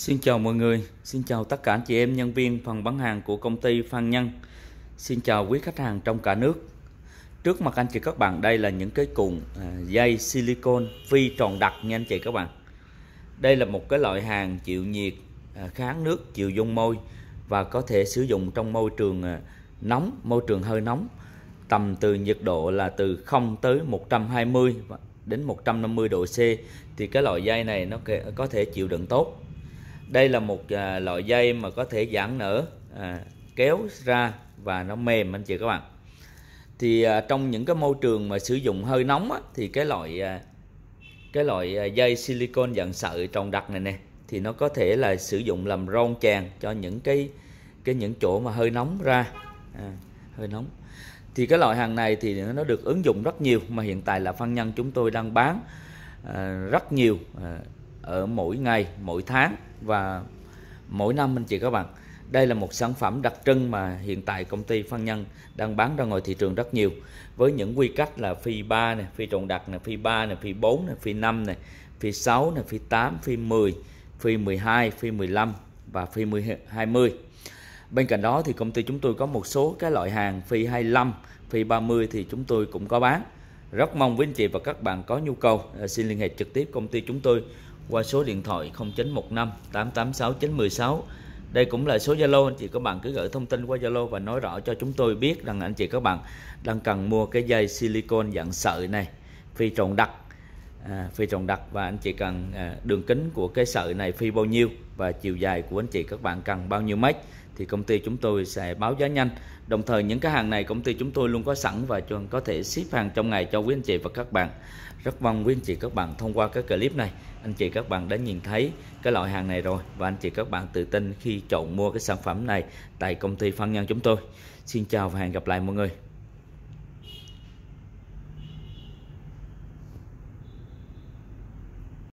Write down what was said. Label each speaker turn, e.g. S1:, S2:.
S1: Xin chào mọi người, xin chào tất cả anh chị em nhân viên phần bán hàng của công ty Phan Nhân Xin chào quý khách hàng trong cả nước Trước mặt anh chị các bạn đây là những cái cuộn à, dây silicon phi tròn đặc nha anh chị các bạn Đây là một cái loại hàng chịu nhiệt, à, kháng nước, chịu dung môi Và có thể sử dụng trong môi trường à, nóng, môi trường hơi nóng Tầm từ nhiệt độ là từ 0 tới 120 đến 150 độ C Thì cái loại dây này nó có thể chịu đựng tốt đây là một à, loại dây mà có thể giãn nở à, kéo ra và nó mềm anh chị các bạn thì à, trong những cái môi trường mà sử dụng hơi nóng á, thì cái loại à, cái loại à, dây silicon dạng sợi tròn đặc này nè thì nó có thể là sử dụng làm ron chèn cho những cái cái những chỗ mà hơi nóng ra à, hơi nóng thì cái loại hàng này thì nó được ứng dụng rất nhiều mà hiện tại là phân nhân chúng tôi đang bán à, rất nhiều à, ở mỗi ngày mỗi tháng và mỗi năm anh chị các bạn đây là một sản phẩm đặc trưng mà hiện tại công ty Phan Nhân đang bán ra ngoài thị trường rất nhiều với những quy cách là phi 3 này, phi trộn đặc này, phi 3 này, phi 4 này, phi 5 này, phi 6 này, phi 8, phi 10, phi 12, phi 15 và phi 20. Bên cạnh đó thì công ty chúng tôi có một số cái loại hàng phi 25, phi 30 thì chúng tôi cũng có bán. Rất mong quý anh chị và các bạn có nhu cầu ờ, xin liên hệ trực tiếp công ty chúng tôi qua số điện thoại 0915 886 916. Đây cũng là số Zalo anh chị các bạn cứ gửi thông tin qua Zalo và nói rõ cho chúng tôi biết rằng anh chị các bạn đang cần mua cái dây silicon dạng sợi này phi trộn đặc à, phi trồng đặc và anh chị cần à, đường kính của cái sợi này phi bao nhiêu và chiều dài của anh chị các bạn cần bao nhiêu mét thì công ty chúng tôi sẽ báo giá nhanh đồng thời những cái hàng này công ty chúng tôi luôn có sẵn và cho có thể ship hàng trong ngày cho quý anh chị và các bạn rất mong quý anh chị các bạn thông qua cái clip này anh chị các bạn đã nhìn thấy cái loại hàng này rồi và anh chị các bạn tự tin khi chọn mua cái sản phẩm này tại công ty phân Nhân chúng tôi xin chào và hẹn gặp lại mọi người